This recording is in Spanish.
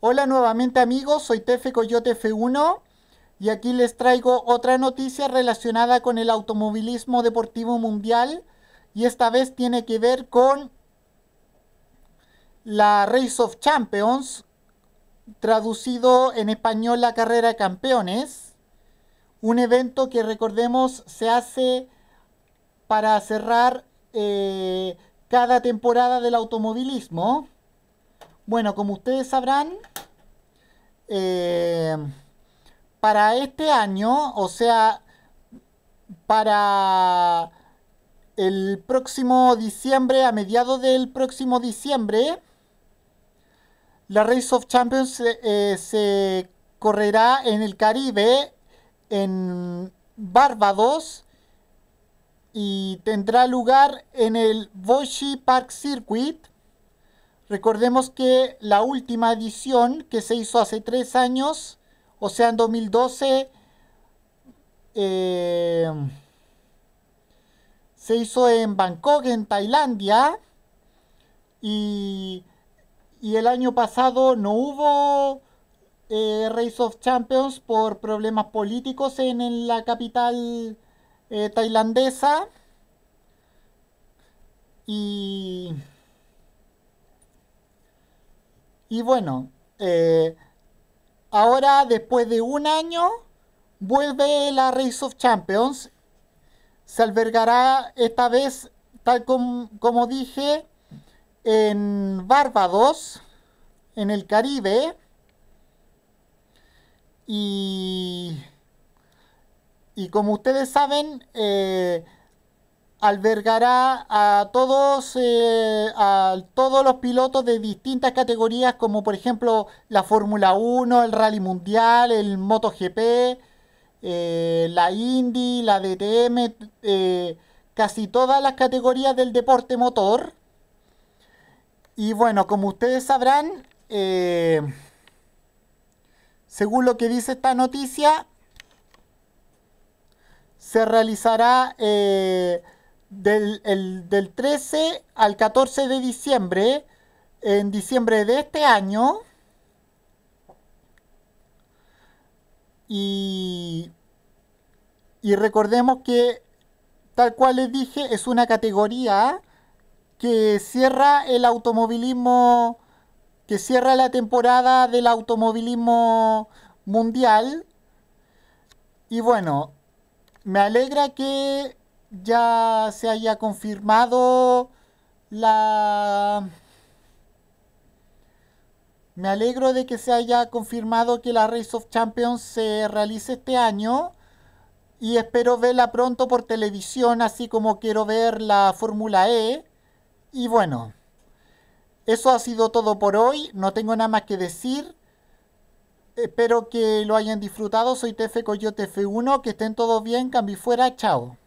Hola nuevamente amigos, soy Tefe Coyote F1 y aquí les traigo otra noticia relacionada con el automovilismo deportivo mundial y esta vez tiene que ver con la Race of Champions, traducido en español la carrera campeones, un evento que recordemos se hace para cerrar eh, cada temporada del automovilismo. Bueno, como ustedes sabrán, eh, para este año, o sea, para el próximo diciembre, a mediados del próximo diciembre, la Race of Champions eh, eh, se correrá en el Caribe, en Barbados, y tendrá lugar en el Boshi Park Circuit Recordemos que la última edición que se hizo hace tres años, o sea, en 2012, eh, se hizo en Bangkok, en Tailandia, y, el año pasado no hubo eh, Race of Champions por problemas políticos en, la capital eh, tailandesa. Y y bueno, eh, ahora después de un año vuelve la Race of Champions. Se albergará esta vez, tal como dije, en Barbados, en el Caribe. Y, como ustedes saben, eh, albergará a todos, eh, a todos los pilotos de distintas categorías, como por ejemplo la Fórmula 1, el Rally Mundial, el MotoGP, eh, la Indy, la DTM, eh, casi todas las categorías del deporte motor. Y bueno, como ustedes sabrán, según lo que dice esta noticia, se realizará del, 13 al 14 de diciembre, en diciembre de este año, y, y recordemos que, tal cual les dije, es una categoría que cierra el automovilismo, que cierra la temporada del automovilismo mundial. Y bueno, me alegra que ya se haya confirmado la... Me alegro de que se haya confirmado que la Race of Champions se realice este año y espero verla pronto por televisión, así como quiero ver la Fórmula E. Y bueno, eso ha sido todo por hoy, no tengo nada más que decir. Espero que lo hayan disfrutado, soy TF Coyote F1, que estén todos bien, cambi fuera, chao.